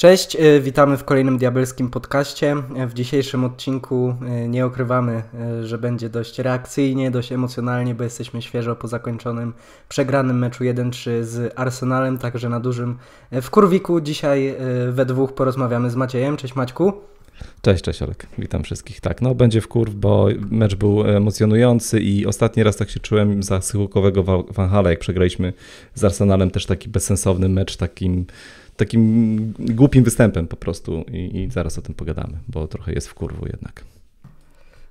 Cześć, y, witamy w kolejnym diabelskim podcaście. W dzisiejszym odcinku y, nie okrywamy, y, że będzie dość reakcyjnie, dość emocjonalnie, bo jesteśmy świeżo po zakończonym przegranym meczu 1-3 z Arsenalem, także na dużym wkurwiku. Dzisiaj we dwóch porozmawiamy z Maciejem. Cześć Maćku. Cześć, cześć Olek, witam wszystkich. Tak, no będzie w kurw, bo mecz był emocjonujący i ostatni raz tak się czułem za schyłkowego Van Hala, jak przegraliśmy z Arsenalem, też taki bezsensowny mecz, takim takim głupim występem po prostu i, i zaraz o tym pogadamy, bo trochę jest w kurwu jednak.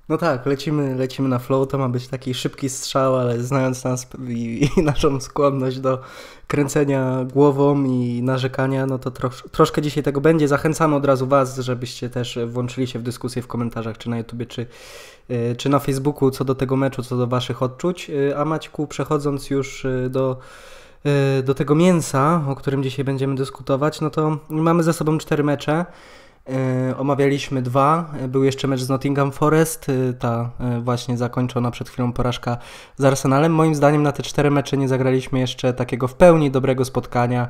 No tak, lecimy, lecimy na flow, to ma być taki szybki strzał, ale znając nas i, i naszą skłonność do kręcenia głową i narzekania, no to trosz, troszkę dzisiaj tego będzie. Zachęcamy od razu Was, żebyście też włączyli się w dyskusję w komentarzach, czy na YouTubie, czy, y, czy na Facebooku, co do tego meczu, co do Waszych odczuć. Y, a Maćku, przechodząc już y, do Y, do tego mięsa, o którym dzisiaj będziemy dyskutować, no to mamy za sobą cztery mecze. Y, omawialiśmy dwa. Był jeszcze mecz z Nottingham Forest, y, ta właśnie zakończona przed chwilą porażka z Arsenalem. Moim zdaniem na te cztery mecze nie zagraliśmy jeszcze takiego w pełni dobrego spotkania,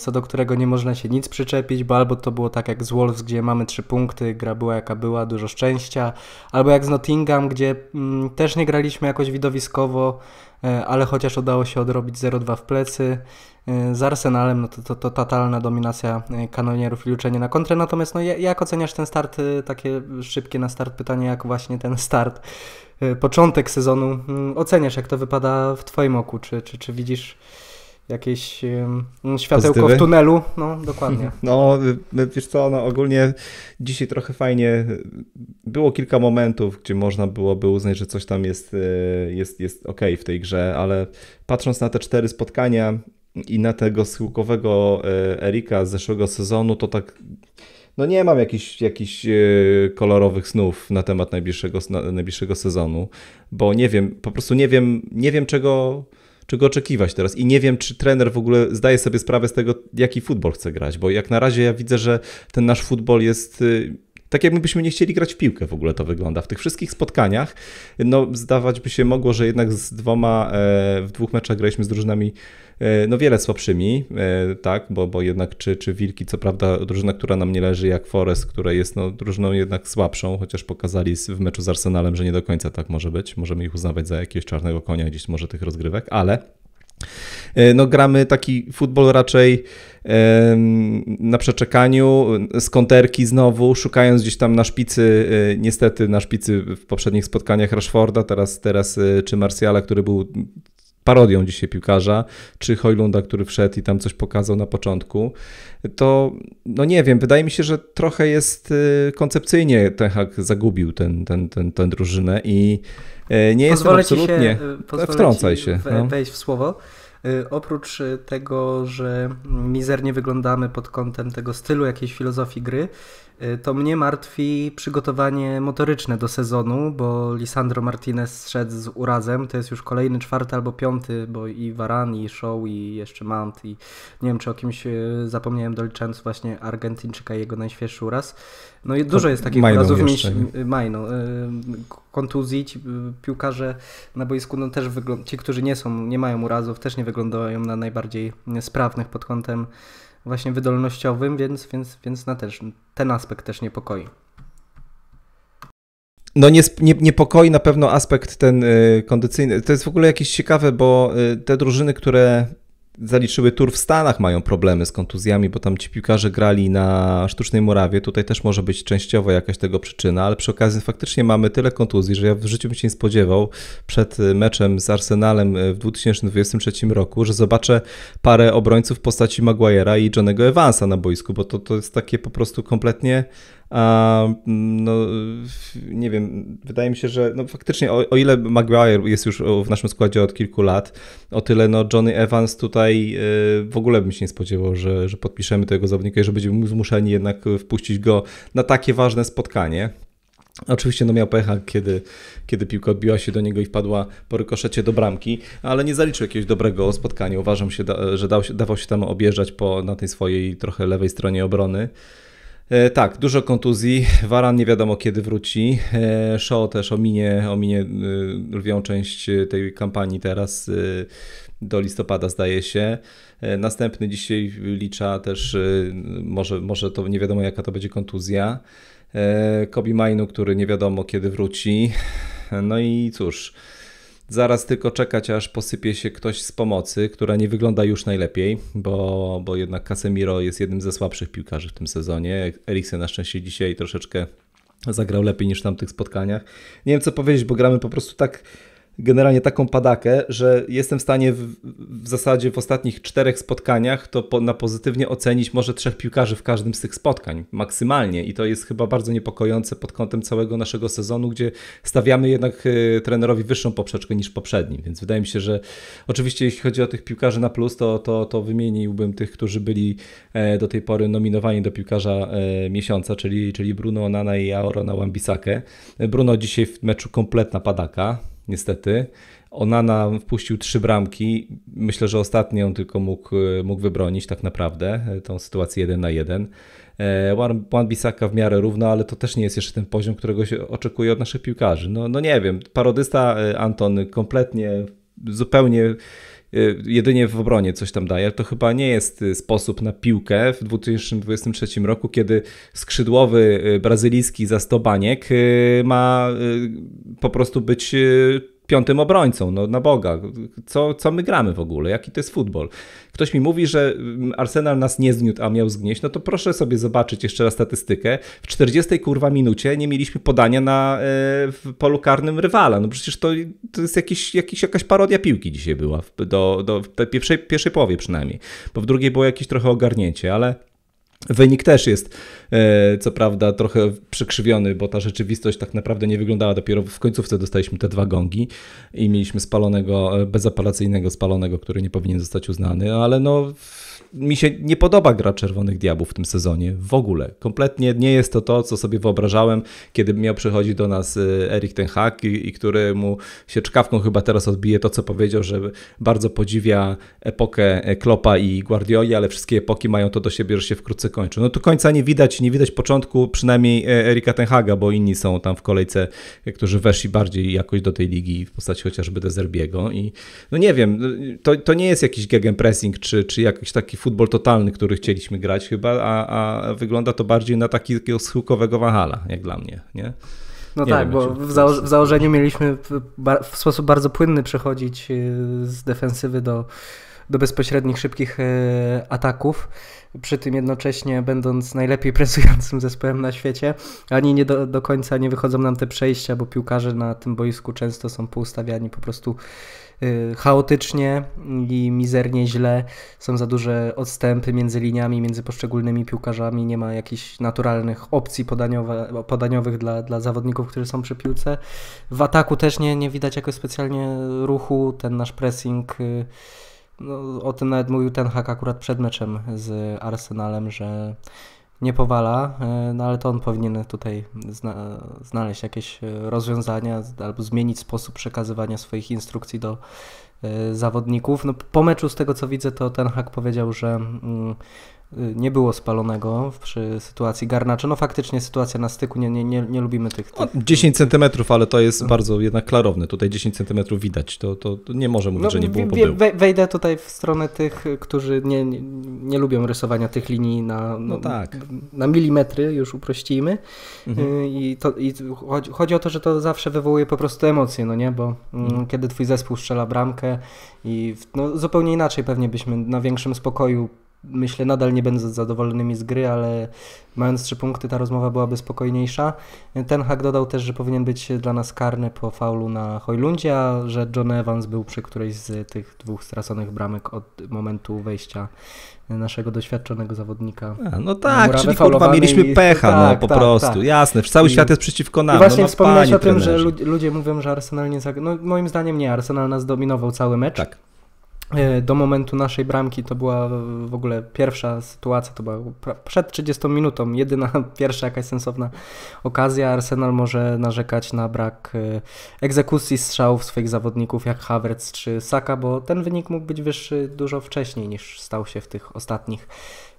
co do którego nie można się nic przyczepić, bo albo to było tak jak z Wolves, gdzie mamy trzy punkty, gra była jaka była, dużo szczęścia, albo jak z Nottingham, gdzie mm, też nie graliśmy jakoś widowiskowo, E, ale chociaż udało się odrobić 0-2 w plecy. E, z Arsenalem no to, to, to totalna dominacja e, kanonierów i liczenie na kontrę. Natomiast no, jak oceniasz ten start, takie szybkie na start pytanie, jak właśnie ten start, początek sezonu mm, oceniasz, jak to wypada w Twoim oku? Czy, czy, czy widzisz jakieś no, światełko Pozytywy. w tunelu. No, dokładnie. No, y, y, wiesz co, no ogólnie dzisiaj trochę fajnie y, było kilka momentów, gdzie można byłoby uznać, że coś tam jest, jest, jest ok w tej grze, ale patrząc na te cztery spotkania i na tego schyłkowego Erika z zeszłego sezonu, to tak no nie mam jakichś jakich kolorowych snów na temat najbliższego, najbliższego sezonu, bo nie wiem, po prostu nie wiem, nie wiem czego czego oczekiwać teraz. I nie wiem, czy trener w ogóle zdaje sobie sprawę z tego, jaki futbol chce grać, bo jak na razie ja widzę, że ten nasz futbol jest y, tak jakbyśmy nie chcieli grać w piłkę w ogóle to wygląda. W tych wszystkich spotkaniach, no zdawać by się mogło, że jednak z dwoma, e, w dwóch meczach graliśmy z drużynami e, no wiele słabszymi, e, tak, bo, bo jednak czy, czy Wilki, co prawda drużyna, która nam nie leży, jak Forest, która jest no, drużyną jednak słabszą, chociaż pokazali w meczu z Arsenalem, że nie do końca tak może być. Możemy ich uznawać za jakiegoś czarnego konia gdzieś może tych rozgrywek, ale E, no, gramy taki futbol raczej na przeczekaniu, konterki znowu, szukając gdzieś tam na szpicy, e, niestety na szpicy w poprzednich spotkaniach Rashforda, teraz, teraz e, czy Marsjala, który był parodią dzisiaj piłkarza, czy Hojlunda, który wszedł i tam coś pokazał na początku, to no nie wiem, wydaje mi się, że trochę jest y, koncepcyjnie Ten hak zagubił ten, ten, ten, ten drużynę i y, nie jest absolutnie... Się, e, e, wtrącaj się. No. Wejść w słowo. E, oprócz tego, że mm, mizernie wyglądamy pod kątem tego stylu jakiejś filozofii gry, Y, to mnie martwi przygotowanie motoryczne do sezonu, bo Lisandro Martinez szedł z urazem. To jest już kolejny czwarty albo piąty, bo i Varan, i Show, i jeszcze Mount, i nie wiem czy o kimś y, zapomniałem, doliczając właśnie Argentyńczyka, jego najświeższy uraz. No i dużo jest takich urazów majną. Y, kontuzji ci, y, piłkarze na boisku no też wyglądają, ci, którzy nie są, nie mają urazów, też nie wyglądają na najbardziej sprawnych pod kątem właśnie wydolnościowym, więc, więc, więc na też, ten aspekt też niepokoi. No nie, nie, niepokoi na pewno aspekt ten y, kondycyjny. To jest w ogóle jakieś ciekawe, bo te drużyny, które zaliczyły tur w Stanach, mają problemy z kontuzjami, bo tam ci piłkarze grali na sztucznej murawie. Tutaj też może być częściowo jakaś tego przyczyna, ale przy okazji faktycznie mamy tyle kontuzji, że ja w życiu bym się nie spodziewał przed e, meczem z Arsenalem e, w 2023 roku, że zobaczę parę obrońców w postaci Maguire'a i Johnego Evansa na boisku, bo to, to jest takie po prostu kompletnie a, no, nie wiem, wydaje mi się, że no, faktycznie o, o, ile Maguire jest już w naszym składzie od kilku lat, o tyle no, Johnny Evans tutaj y, w ogóle bym się nie spodziewał, że, że podpiszemy tego zawodnika i że będziemy zmuszeni jednak wpuścić go na takie ważne spotkanie. Oczywiście no miał pecha, kiedy, kiedy piłka odbiła się do niego i wpadła po rykoszecie do bramki, ale nie zaliczył jakiegoś dobrego spotkania. Uważam, się, że dał, się, dawał się tam objeżdżać po, na tej swojej trochę lewej stronie obrony. E, tak, dużo kontuzji. Waran nie wiadomo kiedy wróci. E, Shaw też ominie, ominie e, lwią część tej kampanii teraz do listopada zdaje się. Następny dzisiaj licza też, może, może to nie wiadomo jaka to będzie kontuzja. Kobi Mainu, który nie wiadomo kiedy wróci. No i cóż, Zaraz tylko czekać, aż posypie się ktoś z pomocy, która nie wygląda już najlepiej, bo, bo jednak Casemiro jest jednym ze słabszych piłkarzy w tym sezonie. Eriksen na szczęście dzisiaj troszeczkę zagrał lepiej niż w tamtych spotkaniach. Nie wiem co powiedzieć, bo gramy po prostu tak generalnie taką padakę, że jestem w stanie w, w zasadzie w ostatnich czterech spotkaniach to po, na pozytywnie ocenić może trzech piłkarzy w każdym z tych spotkań maksymalnie i to jest chyba bardzo niepokojące pod kątem całego naszego sezonu, gdzie stawiamy jednak y, trenerowi wyższą poprzeczkę niż poprzednim, więc wydaje mi się, że oczywiście jeśli chodzi o tych piłkarzy na plus, to, to, to wymieniłbym tych, którzy byli e, do tej pory nominowani do piłkarza e, miesiąca, czyli, czyli Bruno Onana i Aorona na bissakę Bruno dzisiaj w meczu kompletna padaka, niestety. Onana wpuścił trzy bramki. Myślę, że ostatnią tylko mógł, e, mógł wybronić tak naprawdę e, tą sytuację 1 na 1. E, Juan Bisaka w miarę równo, ale to też nie jest jeszcze ten poziom, którego się oczekuje od naszych piłkarzy. No, no nie wiem, parodysta Anton kompletnie, zupełnie Y, jedynie w obronie coś tam daje. To chyba nie jest y, sposób na piłkę w 2023 roku, kiedy skrzydłowy y, brazylijski zastobaniek ma po prostu być piątym obrońcą, no na Boga. Co, co my gramy w ogóle? Jaki to jest futbol? Ktoś mi mówi, że mm, Arsenal nas nie zgniótł, a miał zgnieść, no to proszę sobie zobaczyć jeszcze raz statystykę. W 40 kurwa minucie nie mieliśmy podania na e, w polu karnym rywala. No przecież to, to jest jakiś, jakiś, jakaś parodia piłki dzisiaj była, do, do, w pierwszej, pierwszej połowie przynajmniej, bo w drugiej było jakieś trochę ogarnięcie, ale Wynik też jest, e, co prawda, trochę przekrzywiony, bo ta rzeczywistość tak naprawdę nie wyglądała. Dopiero w końcówce dostaliśmy te dwa gongi i mieliśmy spalonego, e, bezapelacyjnego spalonego, który nie powinien zostać uznany, ale no, mi się nie podoba gra Czerwonych Diabłów w tym sezonie w ogóle. Kompletnie nie jest to to, co sobie wyobrażałem, kiedy miał przychodzić do nas e, Erik Ten Hag i, i który mu się czkawką chyba teraz odbije to, co powiedział, że bardzo podziwia epokę Klopa i Guardioli, ale wszystkie epoki mają to do siebie, że się wkrótce kończył. No tu końca nie widać, nie widać początku przynajmniej e, Erika Tenhaga, bo inni są tam w kolejce, którzy weszli bardziej jakoś do tej ligi w postaci chociażby Zerbiego. i no nie wiem, to, to nie jest jakiś gegenpressing czy, czy jakiś taki futbol totalny, który chcieliśmy grać chyba, a, a wygląda to bardziej na taki, takiego schyłkowego wahala, jak dla mnie, nie? No nie tak, wiem, bo w, zało w, założeniu mieliśmy w, w sposób bardzo płynny przechodzić e, z defensywy do do bezpośrednich, szybkich e, ataków, przy tym jednocześnie będąc najlepiej presującym zespołem na świecie, ani nie do, do końca nie wychodzą nam te przejścia, bo piłkarze na tym boisku często są poustawiani po prostu e, chaotycznie i mizernie źle. Są za duże odstępy między liniami, między poszczególnymi piłkarzami. Nie ma jakichś naturalnych opcji podaniowe, podaniowych dla, dla zawodników, którzy są przy piłce. W ataku też nie, nie widać jakoś specjalnie ruchu. Ten nasz pressing. Y, no, o tym nawet mówił ten hak akurat przed meczem z Arsenalem, że nie powala, e, no ale to on powinien tutaj zna znaleźć jakieś e, rozwiązania albo zmienić sposób przekazywania swoich instrukcji do e, zawodników. No, po meczu, z tego co widzę, to ten hak powiedział, że mm, Y, nie było spalonego przy sytuacji garnacza. No faktycznie sytuacja na styku, nie, nie, nie, nie lubimy tych, tych... 10 no, centymetrów, ale to jest no. bardzo jednak klarowne. Tutaj 10 centymetrów widać, to, to, to nie może mówić, no, że nie było był. Wejdę tutaj w stronę tych, którzy nie, nie, nie lubią rysowania tych linii na, no, no tak. na milimetry, już uprościmy. Mhm. Y, I, to, i chodzi, chodzi, o to, że to zawsze wywołuje po prostu emocje, no nie? Bo mm, mhm. kiedy twój zespół strzela bramkę i no, zupełnie inaczej pewnie byśmy na większym spokoju myślę, nadal nie będę zadowolonymi z gry, ale mając trzy punkty, ta rozmowa byłaby spokojniejsza. Ten hak dodał też, że powinien być dla nas karny po faulu na Hojlundzie, a że John Evans był przy którejś z tych dwóch straconych bramek od momentu wejścia naszego doświadczonego zawodnika. A, no tak, czyli kurwa mieliśmy pecha, no tak, po tak, prostu, tak. jasne, cały I... świat jest przeciwko nam. I właśnie no, o tym, trenerze. że ludzie mówią, że Arsenal nie zagrał, no moim zdaniem nie, Arsenal nas dominował cały mecz. Tak E, do momentu naszej bramki to była w ogóle pierwsza sytuacja, to była przed 30 minutą, jedyna pierwsza jakaś sensowna okazja. Arsenal może narzekać na brak e, egzekucji strzałów swoich zawodników jak Havertz czy Saka, bo ten wynik mógł być wyższy dużo wcześniej niż stał się w tych ostatnich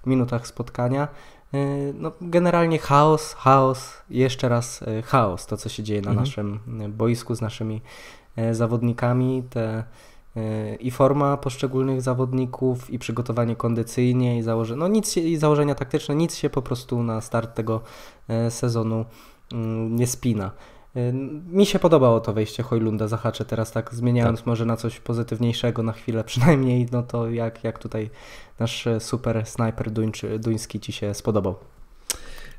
minutach spotkania. E, no, generalnie chaos, chaos, jeszcze raz chaos, to co się dzieje na mhm. naszym boisku z naszymi zawodnikami, te E, i forma poszczególnych zawodników, i przygotowanie kondycyjnie, i, założe... no nic, i założenia taktyczne, nic się po prostu na start tego e, sezonu mm, nie spina. E, mi się podobało to wejście Hojlunda, zahaczę teraz tak, zmieniając tak. może na coś pozytywniejszego na chwilę przynajmniej, no to jak, jak tutaj nasz super snajper duńczy, duński Ci się spodobał?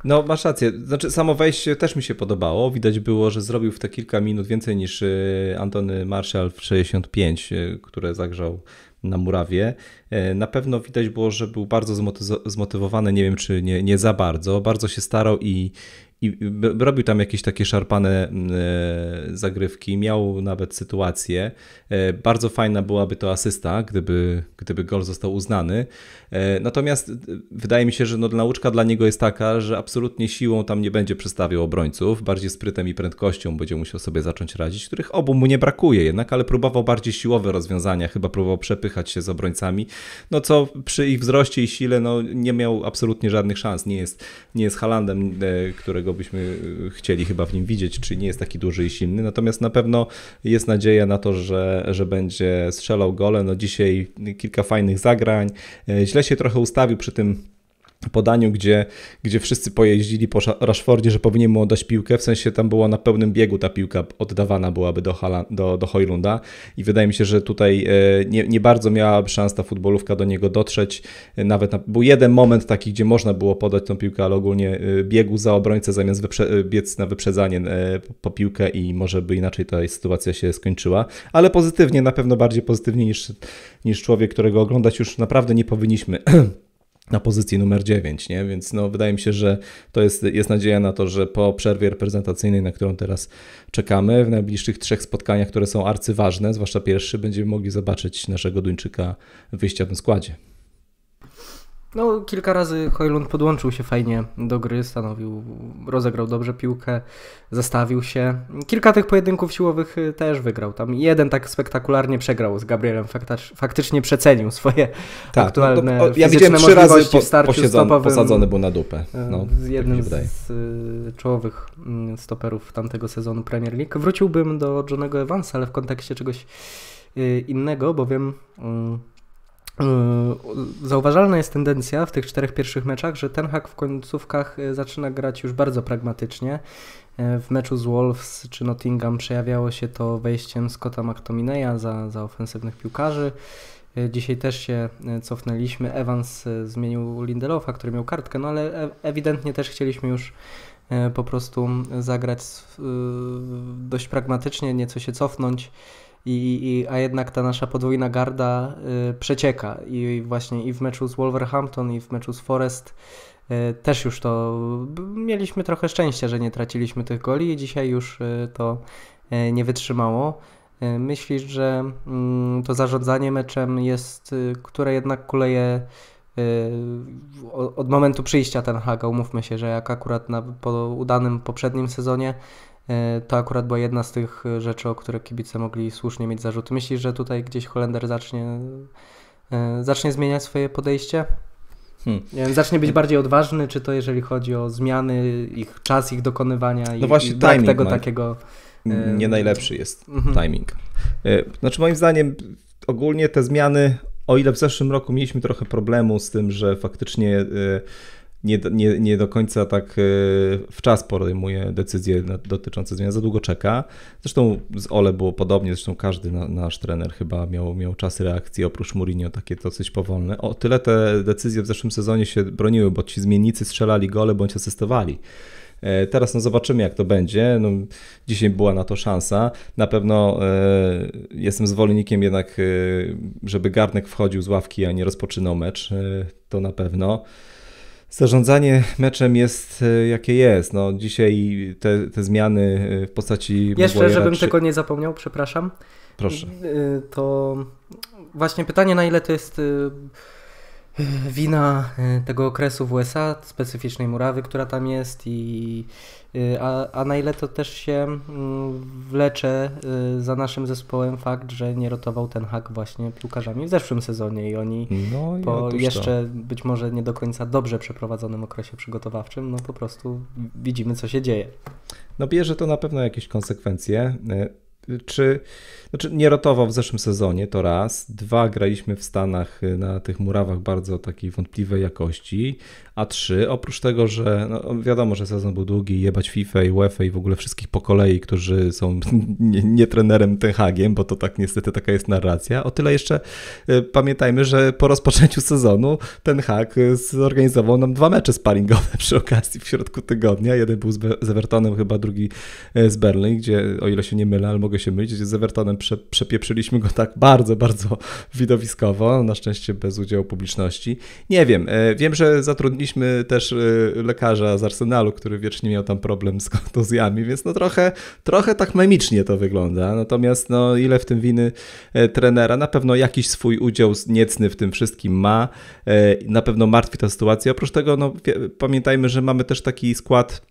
No, masz rację. Znaczy, samo wejście też mi się podobało. Widać było, że zrobił w te kilka minut więcej niż y, Antony Marshall w 65, y, które zagrzał na murawie. Y, na pewno widać było, że był bardzo zmotywowany, nie wiem czy nie, nie za bardzo. Bardzo się starał i i robił tam jakieś takie szarpane e, zagrywki, miał nawet sytuację. E, bardzo fajna byłaby to asysta, gdyby, gdyby gol został uznany. E, natomiast wydaje mi się, że no, nauczka dla niego jest taka, że absolutnie siłą tam nie będzie przestawiał obrońców, bardziej sprytem i prędkością będzie musiał sobie zacząć radzić, których obu mu nie brakuje jednak, ale próbował bardziej siłowe rozwiązania, chyba próbował przepychać się z obrońcami, no co przy ich wzroście i sile no, nie miał absolutnie żadnych szans. Nie jest, nie jest Halandem, którego którego byśmy y, chcieli chyba w nim widzieć, czy nie jest taki duży i silny. Natomiast na pewno jest nadzieja na to, że, że będzie strzelał gole. No dzisiaj kilka fajnych zagrań. Y, źle się trochę ustawił przy tym podaniu, gdzie, gdzie wszyscy pojeździli po Rashfordzie, że powinien mu oddać piłkę, w sensie tam była na pełnym biegu ta piłka oddawana byłaby do, Hala, do, do Hojlunda i wydaje mi się, że tutaj e, nie, nie bardzo miała szans ta futbolówka do niego dotrzeć, e, nawet na, był jeden moment taki, gdzie można było podać tą piłkę, ale ogólnie e, biegu za obrońcę zamiast wyprze, biec na wyprzedzanie po piłkę i może by inaczej ta sytuacja się skończyła, ale pozytywnie, na pewno bardziej pozytywnie niż, niż człowiek, którego oglądać już naprawdę nie powinniśmy. na pozycji numer 9, nie? więc no, wydaje mi się, że to jest, jest nadzieja na to, że po przerwie reprezentacyjnej, na którą teraz czekamy, w najbliższych trzech spotkaniach, które są arcyważne, zwłaszcza pierwszy, będziemy mogli zobaczyć naszego Duńczyka w wyjściowym składzie. No, kilka razy Hojlund podłączył się fajnie do gry, stanowił, rozegrał dobrze piłkę, zastawił się. Kilka tych pojedynków siłowych y, też wygrał. Tam jeden tak spektakularnie przegrał z Gabrielem, faktycznie przecenił swoje tak, aktualne no, to, Ja widziałem trzy razy po, starciu posadzony był na dupę. Y, no, z tak jednym tak z y, czołowych mm, stoperów tamtego sezonu Premier League. Wróciłbym do Johnego Evansa, ale w kontekście czegoś innego, bowiem... Mm, Yy, zauważalna jest tendencja w tych czterech pierwszych meczach, że Ten hak w końcówkach y, zaczyna grać już bardzo pragmatycznie. Y, w meczu z Wolves czy Nottingham przejawiało się to wejściem Scotta McTominaya za, za ofensywnych piłkarzy. Y, dzisiaj też się cofnęliśmy. Evans zmienił Lindelofa, który miał kartkę, no ale e, ewidentnie też chcieliśmy już po prostu zagrać dość pragmatycznie, nieco się cofnąć i, i, a jednak ta nasza podwójna garda y, przecieka i właśnie i w meczu z Wolverhampton i w meczu z Forest y, też już to mieliśmy trochę szczęścia, że nie traciliśmy tych goli i dzisiaj już y, to y, nie wytrzymało. Y, myślisz, że mm, to zarządzanie meczem jest, y, które jednak kuleje od momentu przyjścia Ten Haga, umówmy się, że jak akurat na, po udanym poprzednim sezonie E, to akurat była jedna z tych e, rzeczy, o które kibice mogli słusznie mieć zarzut. Myślisz, że tutaj gdzieś Holender zacznie, e, zacznie zmieniać swoje podejście? Hmm. Zacznie być bardziej odważny, czy to jeżeli chodzi o zmiany, ich czas ich dokonywania no i, no właśnie, i timing, tego takiego. Nie najlepszy jest mhm. timing. Znaczy, moim zdaniem, ogólnie te zmiany, o ile w zeszłym roku mieliśmy trochę problemu z tym, że faktycznie nie, nie, nie do końca tak e, w czas podejmuje decyzje dotyczące zmian, za długo czeka. Zresztą z Ole było podobnie, zresztą każdy na, nasz trener chyba miał, miał czas reakcji, oprócz Mourinho takie dosyć powolne. O tyle te decyzje w zeszłym sezonie się broniły, bo ci zmiennicy strzelali gole bądź asystowali. E, teraz no zobaczymy, jak to będzie. No, dzisiaj była na to szansa. Na pewno e, jestem zwolennikiem jednak, e, żeby Garnek wchodził z ławki, a nie rozpoczynał mecz. E, to na pewno. Zarządzanie meczem jest e, jakie jest. No, dzisiaj te, te zmiany e, w postaci. Jeszcze, żebym raczy... tego nie zapomniał, przepraszam. Proszę. Y, to właśnie pytanie, na ile to jest y, wina y, tego okresu w USA, specyficznej murawy, która tam jest, i, y, a, a na ile to też się mm, wlecze y, za naszym zespołem fakt, że nie rotował ten hak właśnie piłkarzami w zeszłym sezonie i oni no po jeszcze być może nie do końca dobrze przeprowadzonym okresie przygotowawczym, no po prostu widzimy co się dzieje. No bierze to na pewno jakieś konsekwencje czy znaczy nie ratował w zeszłym sezonie, to raz. Dwa, graliśmy w Stanach y, na tych murawach bardzo takiej wątpliwej jakości. A trzy, oprócz tego, że no wiadomo, że sezon był długi, jebać FIFA i UEFA i w ogóle wszystkich po kolei, którzy są nie, nie trenerem Ten Hagiem, bo to tak niestety taka jest narracja. O tyle jeszcze y, pamiętajmy, że po rozpoczęciu sezonu Ten Hag y, zorganizował nam dwa mecze sparingowe przy okazji w środku tygodnia. Jeden był z Evertonem chyba, drugi z Berlin, gdzie o ile się nie mylę, ale mogę mogę się mylić, z Evertonem prze, przepieprzyliśmy go tak bardzo, bardzo widowiskowo, na szczęście bez udziału publiczności. Nie wiem, e, wiem, że zatrudniliśmy też e, lekarza z Arsenalu, który wiecznie miał tam problem z kontuzjami, więc no trochę, trochę tak memicznie to wygląda. Natomiast no ile w tym winy e, trenera? Na pewno jakiś swój udział niecny w tym wszystkim ma. Na pewno martwi ta sytuacja. Oprócz tego no, pamiętajmy, że mamy też taki skład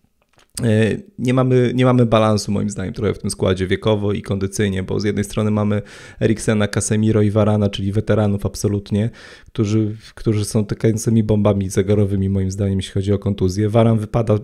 E, nie mamy, nie mamy balansu moim zdaniem trochę w tym składzie wiekowo i kondycyjnie, bo z jednej strony mamy Eriksena, Casemiro i Varana, czyli weteranów absolutnie, którzy, którzy są tykającymi bombami zegarowymi moim zdaniem, jeśli chodzi o kontuzję. Varan wypada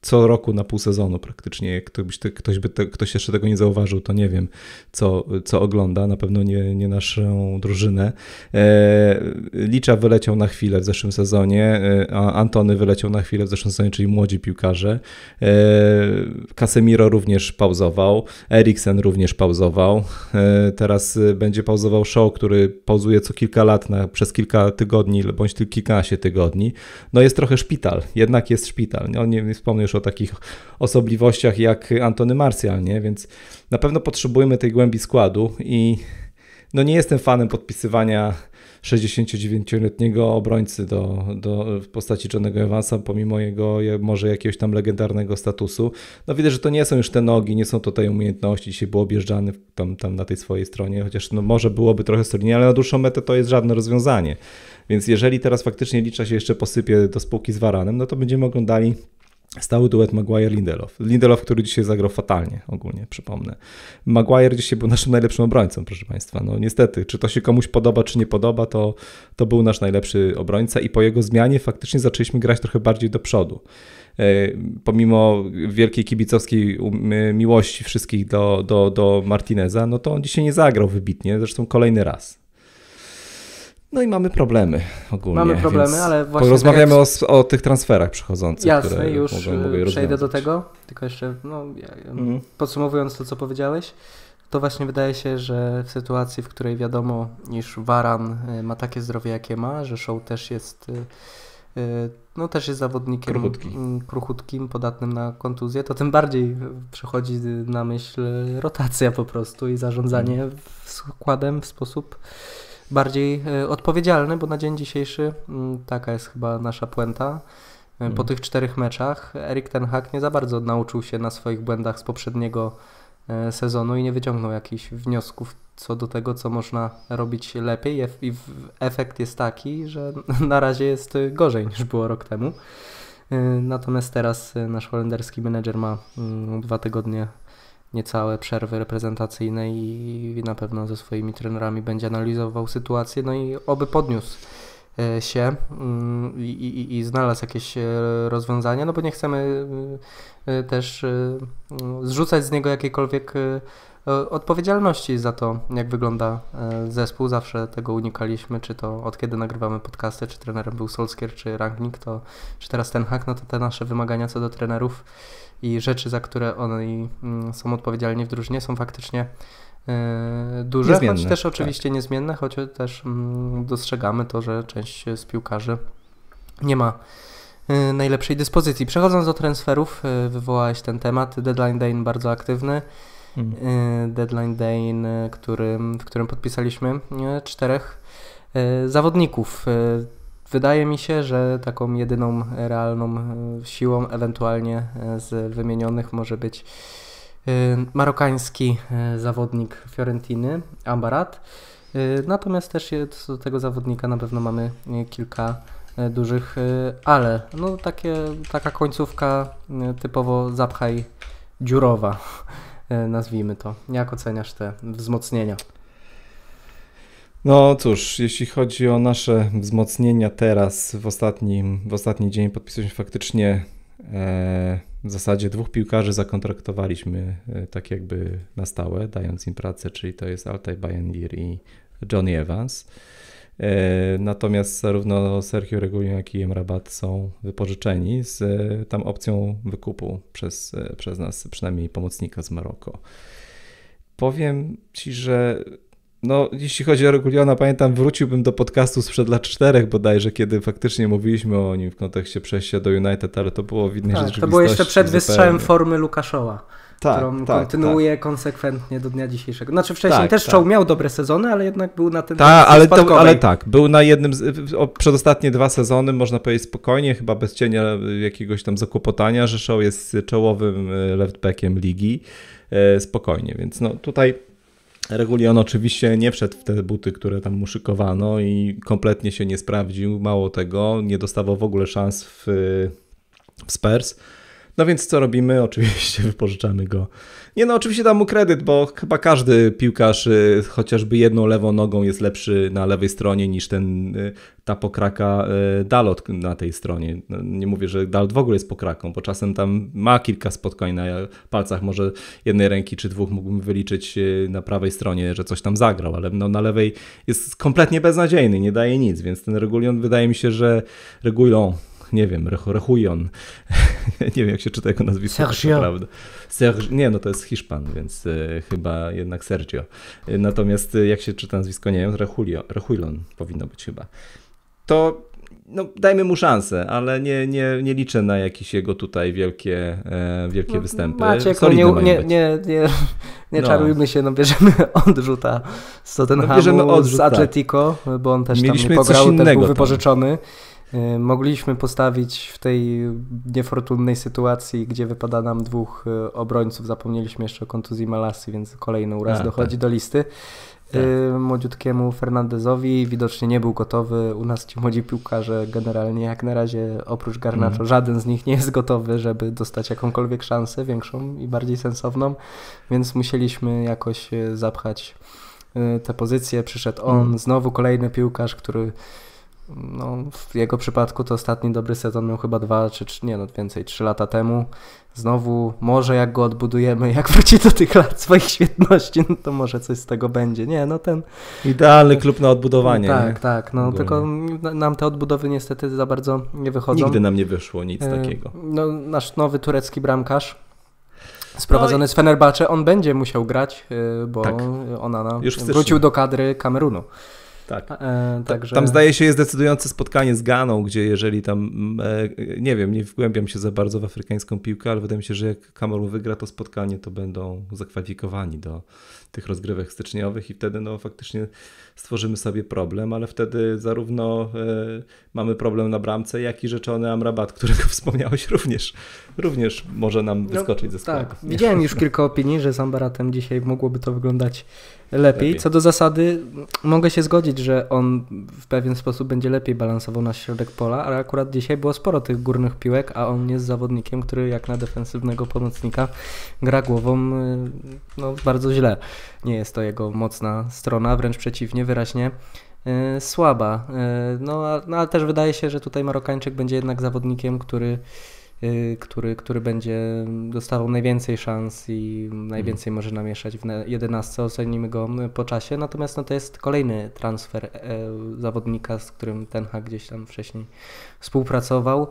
co roku na pół sezonu praktycznie. Jak ktoś, ktoś, by te, ktoś jeszcze tego nie zauważył, to nie wiem, co, co ogląda. Na pewno nie, nie naszą drużynę. E, Licza wyleciał na chwilę w zeszłym sezonie, e, a Antony wyleciał na chwilę w zeszłym sezonie, czyli młodzi piłkarze. E, E, Casemiro również pauzował, Eriksen również pauzował. E, teraz e, będzie pauzował Show, który pauzuje co kilka lat, na, przez kilka tygodni bądź tylko kilkanaście tygodni. No jest trochę szpital, jednak jest szpital. No, nie, nie wspomnę już o takich osobliwościach jak Antony Martial, nie? więc na pewno potrzebujemy tej głębi składu i no nie jestem fanem podpisywania 69-letniego obrońcy do, do, w postaci Johnego Evansa, pomimo jego może jakiegoś tam legendarnego statusu. No widać, że to nie są już te nogi, nie są to umiejętności, dzisiaj był objeżdżany tam, tam na tej swojej stronie, chociaż no może byłoby trochę solidnie, ale na dłuższą metę to jest żadne rozwiązanie. Więc jeżeli teraz faktycznie licza się jeszcze posypie do spółki z Waranem, no to będziemy oglądali Stały duet Maguire-Lindelof. Lindelof, który dzisiaj zagrał fatalnie, ogólnie przypomnę. Maguire dzisiaj był naszym najlepszym obrońcą, proszę Państwa. No niestety, czy to się komuś podoba, czy nie podoba, to, to był nasz najlepszy obrońca i po jego zmianie faktycznie zaczęliśmy grać trochę bardziej do przodu. E, pomimo wielkiej kibicowskiej um, e, miłości wszystkich do, do, do Martineza, no to on dzisiaj nie zagrał wybitnie, zresztą kolejny raz. No i mamy problemy ogólnie. Mamy problemy, ale właśnie. Tak rozmawiamy tak jak... o, o tych transferach przychodzących. Jasne, już mogę, mogę e, przejdę do tego. Tylko jeszcze, no, mhm. podsumowując to, co powiedziałeś, to właśnie wydaje się, że w sytuacji, w której wiadomo, iż Waran e, ma takie zdrowie, jakie ma, że Show też jest. E, no, też jest zawodnikiem Kruchutki. kruchutkim, podatnym na kontuzję, to tym bardziej przychodzi na myśl rotacja po prostu i zarządzanie mhm. składem w sposób bardziej e, odpowiedzialny, bo na dzień dzisiejszy mm, taka jest chyba nasza puenta. E, po mhm. tych czterech meczach Erik Ten Hag nie za bardzo nauczył się na swoich błędach z poprzedniego e, sezonu i nie wyciągnął jakichś wniosków co do tego, co można robić lepiej. I efekt jest taki, że na razie jest gorzej niż było rok temu. Natomiast teraz nasz holenderski menedżer ma mm, dwa tygodnie niecałe przerwy reprezentacyjne i na pewno ze swoimi trenerami będzie analizował sytuację, no i oby podniósł e, się mm, i, i, i, znalazł jakieś e, rozwiązania, no bo nie chcemy e, też mm, zrzucać z niego jakiejkolwiek E, odpowiedzialności za to, jak wygląda e, zespół. Zawsze tego unikaliśmy, czy to od kiedy nagrywamy podcasty, czy trenerem był Solskier, czy Rangnick, to, czy teraz ten hack, no to te nasze wymagania co do trenerów i rzeczy, za które oni mm, są odpowiedzialni w drużynie, są faktycznie e, duże, tak. niezmienne, choć też oczywiście tak. niezmienne, choć też dostrzegamy to, że część z piłkarzy nie ma najlepszej dyspozycji. Przechodząc do transferów, wywołałeś ten temat. Deadline Day bardzo aktywny. Y, deadline Day, y, który, w którym podpisaliśmy y, czterech zawodników. Wydaje mi się, że taką jedyną realną siłą, ewentualnie z wymienionych, może być marokański zawodnik Fiorentiny, Ambarat. Natomiast też do tego zawodnika na pewno mamy kilka dużych ale. No takie, taka końcówka typowo zapchaj dziurowa. E, nazwijmy to. Jak oceniasz te wzmocnienia? No cóż, jeśli chodzi o nasze wzmocnienia teraz, w, ostatnim, w ostatni dzień podpisaliśmy faktycznie e, w zasadzie dwóch piłkarzy zakontraktowaliśmy e, tak jakby na stałe, dając im pracę, czyli to jest Altaj Bajandir i Johnny Evans. E, natomiast zarówno Sergio Regulio, jak i Emrabat są wypożyczeni z e, tam opcją wykupu przez, e, przez nas, przynajmniej pomocnika z Maroko. Powiem ci, że no, jeśli chodzi o Reguliona, pamiętam, wróciłbym do podcastu sprzed lat czterech bodajże, kiedy faktycznie mówiliśmy o nim w kontekście przejścia do United, ale to było w innej tak, To było jeszcze przed wystrzałem formy Lukaszoła tak, którą tak, kontynuuje tak. konsekwentnie do dnia dzisiejszego. Znaczy wcześniej tak, też tak. miał dobre sezony, ale jednak był na ten tak, ale, ale tak, był na jednym, z, o, przedostatnie dwa sezony można powiedzieć spokojnie, chyba bez cienia jakiegoś tam zakłopotania, że Czoł jest czołowym e, leftbackiem ligi, e, spokojnie, więc no tutaj Regulion oczywiście nie wszedł w te buty, które tam mu szykowano i kompletnie się nie sprawdził. Mało tego, nie dostawał w ogóle szans w, w Spurs. No więc co robimy? Oczywiście wypożyczamy go. Nie no, oczywiście dam mu kredyt, bo chyba każdy piłkarz y, chociażby jedną lewą nogą jest lepszy na lewej stronie niż ten y, ta pokraka y, Dalot na tej stronie. No, nie mówię, że Dalot w ogóle jest pokraką, bo czasem tam ma kilka spotkań na palcach, może jednej ręki czy dwóch mógłbym wyliczyć na prawej stronie, że coś tam zagrał, ale no, na lewej jest kompletnie beznadziejny, nie daje nic, więc ten Regulion wydaje mi się, że Regulion nie wiem, Rejujon, nie wiem jak się czyta jego nazwisko, tak Sergio. prawda? Serg nie, no to jest Hiszpan, więc y, chyba jednak Sergio. E, natomiast y, jak się czyta nazwisko, nie wiem, Rejulio, powinno być chyba. To no, dajmy mu szansę, ale nie, nie, nie liczę na jakieś jego tutaj wielkie, e, wielkie no, występy. Maciek, no nie, nie, nie, nie, nie no. czarujmy się, no bierzemy odrzuta z no, Tottenhamu, no, bierzemy odrzut, z tak. Atletico, bo on też Mieliśmy tam nie pograł, też był wypożyczony. Y, mogliśmy postawić w tej niefortunnej sytuacji, gdzie wypada nam dwóch y, obrońców. Zapomnieliśmy jeszcze o kontuzji Malasy, więc kolejny uraz A, dochodzi tak. do listy. Y, tak. Młodziutkiemu Fernandezowi widocznie nie był gotowy. U nas ci młodzi piłkarze generalnie jak na razie oprócz Garnacza mm. żaden z nich nie jest gotowy, żeby dostać jakąkolwiek szansę większą i bardziej sensowną, więc musieliśmy jakoś zapchać te pozycje. Przyszedł on, mm. znowu kolejny piłkarz, który no, w jego przypadku to ostatni dobry sezon miał chyba dwa czy nie, no więcej, trzy lata temu. Znowu, może jak go odbudujemy, jak wróci do tych lat swoich świetności, no to może coś z tego będzie. Nie, no ten. Idealny klub na odbudowanie. No, tak, nie? tak. tak no tylko nam te odbudowy niestety za bardzo nie wychodzą. Nigdy nam nie wyszło nic e, takiego. No, nasz nowy turecki bramkarz. Sprowadzony no i... z Fenerbahce, on będzie musiał grać, e, bo tak. Onana Już wrócił do kadry Kamerunu. Tak. E, także... Tam zdaje się jest decydujące spotkanie z Ganą, gdzie jeżeli tam, mm, e, nie wiem, nie wgłębiam się za bardzo w afrykańską piłkę, ale wydaje mi się, że jak Kamerun wygra to spotkanie, to będą zakwalifikowani do tych rozgrywek styczniowych i wtedy no faktycznie stworzymy sobie problem, ale wtedy zarówno e, mamy problem na bramce, jak i rzeczony Amrabat, którego wspomniałeś również, również może nam no, wyskoczyć no, ze sklepu. Tak, widziałem już kilka opinii, że z Amrabatem dzisiaj mogłoby to wyglądać lepiej. lepiej. Co do zasady, mogę się zgodzić, że on w pewien sposób będzie lepiej balansował na środek pola, ale akurat dzisiaj było sporo tych górnych piłek, a on jest zawodnikiem, który jak na defensywnego pomocnika gra głową y, no, bardzo źle. Nie jest to jego mocna strona, wręcz przeciwnie, wyraźnie y, słaba. Y, no, no ale też wydaje się, że tutaj Marokańczyk będzie jednak zawodnikiem, który Y, który, który będzie dostawał najwięcej szans i najwięcej mhm. może namieszać w 11. Ocenimy go y, po czasie. Natomiast no, to jest kolejny transfer e, zawodnika, z którym Ten Hag gdzieś tam wcześniej współpracował,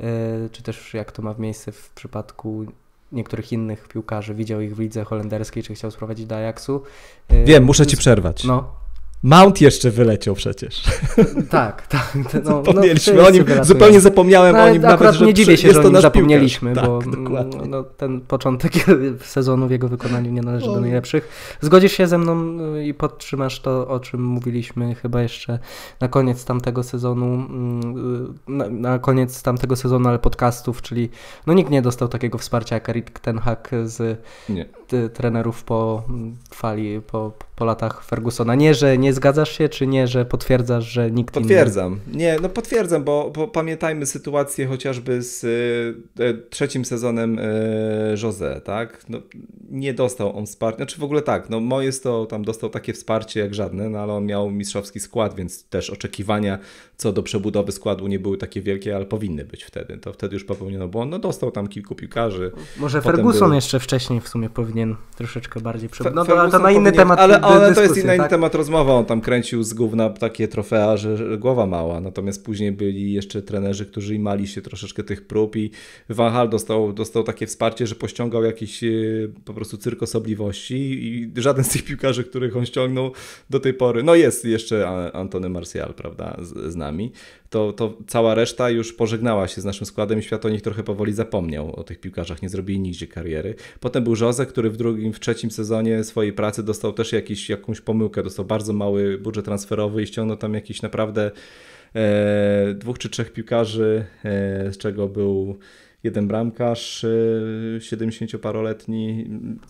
y, czy też jak to ma miejsce w przypadku niektórych innych piłkarzy, widział ich w lidze holenderskiej, czy chciał sprowadzić do Ajaxu. Wiem, muszę ci przerwać. No. Mount jeszcze wyleciał przecież. Tak, tak. No, Podjęliśmy no, o nim, zupełnie zapomniałem no, o nim nawet, nie dziwię się, że o nim zapomnieliśmy, tak, bo no, ten początek sezonu w jego wykonaniu nie należy do najlepszych. Zgodzisz się ze mną y, i podtrzymasz to, o czym mówiliśmy chyba jeszcze na koniec tamtego sezonu, mm, y, na, na koniec tamtego sezonu, ale podcastów, czyli no nikt nie dostał takiego wsparcia jak Rick Ten z trenerów po mm, fali, po, po latach Fergusona. Nie, że nie nie zgadzasz się, czy nie, że potwierdzasz, że nikt Potwierdzam. Inny... Nie, no potwierdzam, bo, bo pamiętajmy sytuację chociażby z e, e, trzecim sezonem y, Jose, tak? No, nie dostał on wsparcia, znaczy w ogóle tak, no Mojes to tam dostał takie wsparcie jak żadne, no ale on miał mistrzowski skład, więc też oczekiwania co do przebudowy składu nie były takie wielkie, ale powinny być wtedy. To wtedy już popełniono błąd, no dostał tam kilku piłkarzy. Może Ferguson był... jeszcze wcześniej w sumie powinien troszeczkę bardziej przebudować, no, ale to na inny powinien... temat Ale, ale to jest inny tak? temat rozmowa on tam kręcił z gówna takie trofea, że głowa mała. Natomiast później byli jeszcze trenerzy, którzy mali się troszeczkę tych prób i Van Hal dostał, dostał takie wsparcie, że pościągał jakieś e, po prostu cyrkosobliwości i żaden z tych piłkarzy, których on ściągnął do tej pory, no jest jeszcze Antony Martial, prawda, z, z nami, to, to cała reszta już pożegnała się z naszym składem i świat o nich trochę powoli zapomniał. O tych piłkarzach nie zrobili nigdzie kariery. Potem był Jose, który w drugim, w trzecim sezonie swojej pracy dostał też jakiś, jakąś pomyłkę. Dostał bardzo mały budżet transferowy i ściągnął tam jakiś naprawdę e, dwóch czy trzech piłkarzy, e, z czego był jeden bramkarz, 70-paroletni,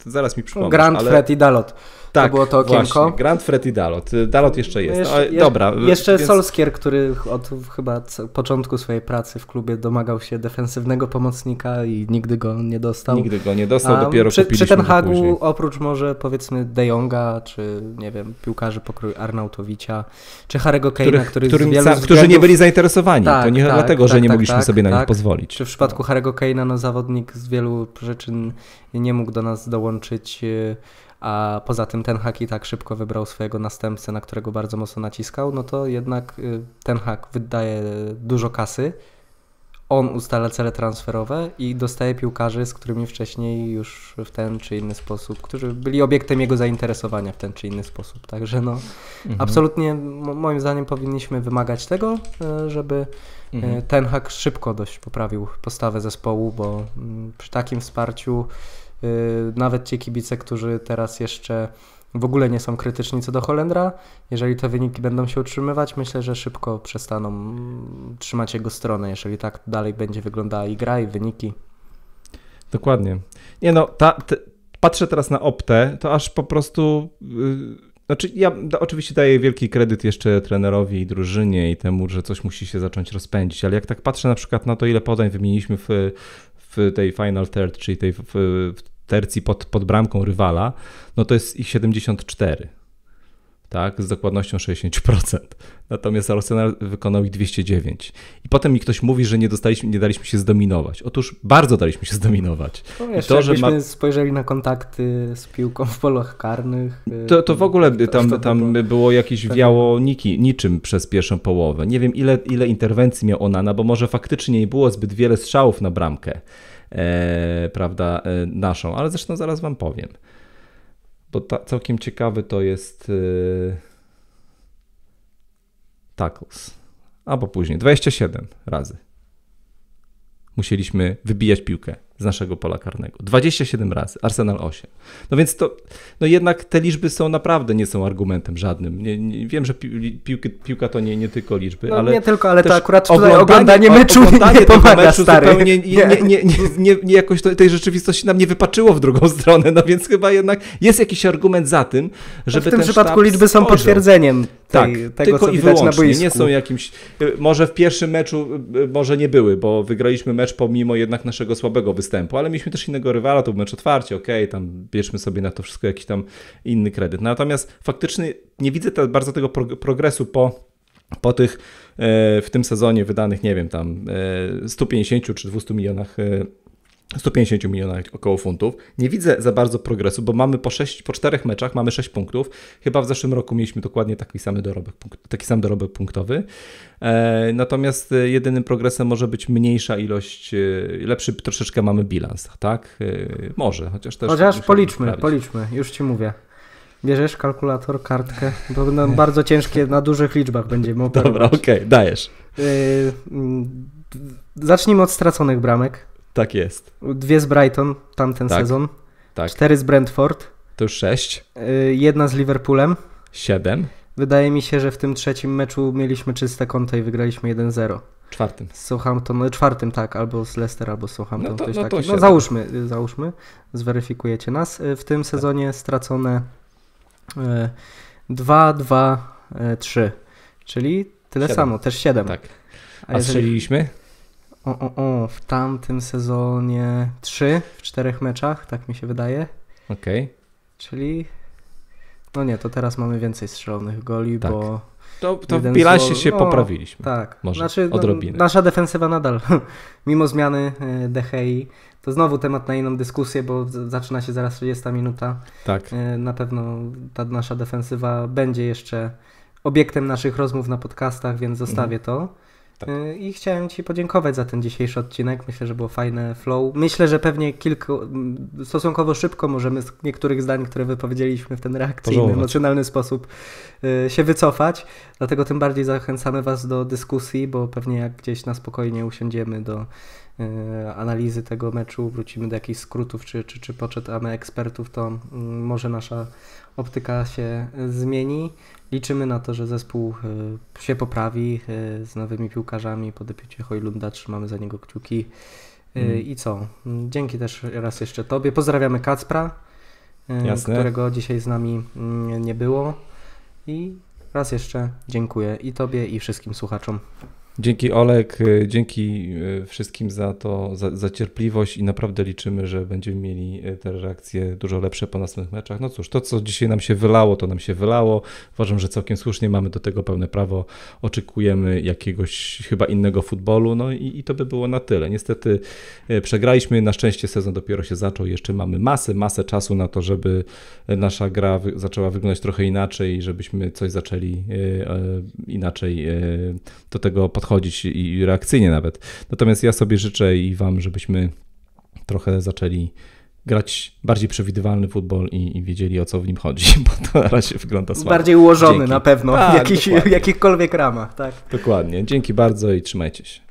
y, zaraz mi przypomnę. Grand ale... Fred i Dalot. Tak, to było to okienko. Właśnie. Grand Fred i Dalot. Y, Dalot jeszcze no jest. Jesz, je, Dobra. Y, jeszcze więc... Solskier, który od chyba początku swojej pracy w klubie domagał się defensywnego pomocnika i nigdy go nie dostał. Nigdy go nie dostał, A dopiero przy, Przy Ten Hagu, oprócz może powiedzmy De Jonga, czy nie wiem, piłkarzy pokrój Arnautowicza, czy Harego Keina który, którym, którzy nie byli zainteresowani. Tak, to nie tak, dlatego, tak, że nie tak, mogliśmy tak, sobie na nich tak. pozwolić. Czy w przypadku no. Harry Harego Kane'a no zawodnik z wielu przyczyn nie mógł do nas dołączyć, y, a poza tym ten hak i tak szybko wybrał swojego następcę, na którego bardzo mocno naciskał, no to jednak y, ten hak wydaje dużo kasy, on ustala cele transferowe i dostaje piłkarzy, z którymi wcześniej już w ten czy inny sposób, którzy byli obiektem jego zainteresowania w ten czy inny sposób. Także no, mhm. absolutnie moim zdaniem powinniśmy wymagać tego, y, żeby Mhm. E, Ten hak szybko dość poprawił postawę zespołu, bo mm, przy takim wsparciu y, nawet ci kibice, którzy teraz jeszcze w ogóle nie są krytyczni co do Holendra. Jeżeli te wyniki będą się utrzymywać, myślę, że szybko przestaną mm, trzymać jego stronę, jeżeli tak dalej będzie wyglądała i gra, i wyniki. Dokładnie. Nie no, ta, te, patrzę teraz na optę, to aż po prostu. Yy znaczy, ja oczywiście daję wielki kredyt jeszcze trenerowi i drużynie i temu, że coś musi się zacząć rozpędzić, ale jak tak patrzę na przykład na to, ile podań wymieniliśmy w, w tej Final Third, czyli tej w, w tercji pod, pod bramką rywala, no to jest ich 74 tak, z dokładnością 60%. Natomiast Arsenal wykonał ich 209. I potem mi ktoś mówi, że nie, dostaliśmy, nie daliśmy się zdominować. Otóż bardzo daliśmy się zdominować. No, to, że ma... spojrzeli na kontakty z piłką w polach karnych. To, to w y, ogóle tam, to, tam było, było jakieś tak. wiało niki, niczym przez pierwszą połowę. Nie wiem, ile, ile interwencji miał Onana, bo może faktycznie nie było zbyt wiele strzałów na bramkę. E, prawda, e, naszą, ale zresztą zaraz wam powiem bo ta, całkiem ciekawy to jest yy, tackles. Albo później 27 razy. Musieliśmy wybijać piłkę z naszego pola karnego. 27 razy, Arsenal 8. No więc to, no jednak te liczby są naprawdę, nie są argumentem żadnym. Nie, nie, wiem, że pi, piłka, piłka to nie, nie tylko liczby, no, ale... Nie tylko, ale to akurat oglądanie, oglądanie meczu oglądanie nie pomaga, meczu stary. nie, nie, nie, nie, jakoś tej rzeczywistości nam nie wypaczyło w drugą stronę, no więc chyba jednak jest jakiś argument za tym, żeby W tym przypadku liczby są potwierdzeniem tak, tego, tylko i wyłącznie, nie są jakimś... Y, może w pierwszym meczu y, y, może nie były, bo wygraliśmy mecz pomimo jednak naszego słabego wystąpienia występu, ale mieliśmy też innego rywala, to był mecz otwarcie, ok, tam bierzmy sobie na to wszystko jakiś tam inny kredyt. Natomiast faktycznie nie widzę te, bardzo tego progresu po po tych e, w tym sezonie wydanych, nie wiem, tam 150 e, czy 200 milionach e, 150 milionach około funtów. Nie widzę za bardzo progresu, bo mamy po, 6, po 4 meczach mamy 6 punktów. Chyba w zeszłym roku mieliśmy dokładnie taki, samy dorobek, taki sam dorobek punktowy. E, natomiast e, jedynym progresem może być mniejsza ilość, e, lepszy troszeczkę mamy bilans, tak? może, chociaż też. Chociaż policzmy, sprawić. policzmy, już ci mówię. Bierzesz kalkulator, kartkę, bo będą bardzo ciężkie, na dużych liczbach będziemy operować. Dobra, okej, okay, dajesz. zacznijmy od straconych bramek. Tak jest. Dwie z Brighton tamten tak. sezon. Tak. Cztery z Brentford. To już sześć. Y, jedna z Liverpoolem. Siedem. Wydaje mi się, że w tym trzecim meczu mieliśmy czyste konto i wygraliśmy 1-0. Czwartym. Z Southampton, no, czwartym tak, albo z Leicester, albo z Southampton. No to, no, to no załóżmy, y, załóżmy, zweryfikujecie nas. Y, w tym tak. sezonie tak. stracone 2, 2, 3, czyli tyle 7. samo, też 7. Tak. A jeżeli... strzeliliśmy? o, o, o, w tamtym sezonie 3 w czterech meczach, tak mi się wydaje. Okej. Okay. Czyli, no nie, to teraz mamy więcej strzelonych goli, tak. bo... To, to w bilansie zło... się no, poprawiliśmy. Tak. Może znaczy, no, odrobinę. No, nasza defensywa nadal, mimo zmiany e, Dehei, to znowu temat na inną dyskusję, bo zaczyna się zaraz 30 minuta. Tak. E, na pewno ta nasza defensywa będzie jeszcze obiektem naszych rozmów na podcastach, więc zostawię mhm. to. Tak. Y, I chciałem Ci podziękować za ten dzisiejszy odcinek. Myślę, że było fajne flow. Myślę, że pewnie kilku, stosunkowo szybko możemy z niektórych zdań, które wypowiedzieliśmy w ten reakcyjny, emocjonalny sposób y, się wycofać. Dlatego tym bardziej zachęcamy Was do dyskusji, bo pewnie jak gdzieś na spokojnie usiądziemy do E, analizy tego meczu, wrócimy do jakichś skrótów, czy, czy, czy poczytamy ekspertów, to mm, może nasza optyka się e, zmieni. Liczymy na to, że zespół e, się poprawi z nowymi piłkarzami. Po debiucie Hojlunda trzymamy za niego kciuki. Mm. I co? Dzięki też raz jeszcze Tobie. Pozdrawiamy Kacpra, Jasne. którego dzisiaj z nami mm, nie było. I raz jeszcze dziękuję i Tobie, i wszystkim słuchaczom. Dzięki Olek, y, dzięki y, wszystkim za to, za, za, cierpliwość i naprawdę liczymy, że będziemy mieli y, te reakcje dużo lepsze po następnych meczach. No cóż, to co dzisiaj nam się wylało, to nam się wylało. Uważam, że całkiem słusznie mamy do tego pełne prawo. Oczekujemy jakiegoś chyba innego futbolu, no i, i to by było na tyle. Niestety przegraliśmy, na szczęście sezon dopiero się zaczął, jeszcze mamy masę, masę czasu na to, żeby nasza gra zaczęła wyglądać trochę inaczej, żebyśmy coś zaczęli inaczej do tego podchodzić podchodzić i reakcyjnie nawet. Natomiast ja sobie życzę i Wam, żebyśmy trochę zaczęli grać bardziej przewidywalny futbol i, i, wiedzieli o co w nim chodzi, bo to na razie wygląda słabo. Bardziej ułożony Dzięki. na pewno, w tak, jakich, jakichkolwiek ramach. Tak. Dokładnie. Dzięki bardzo i trzymajcie się.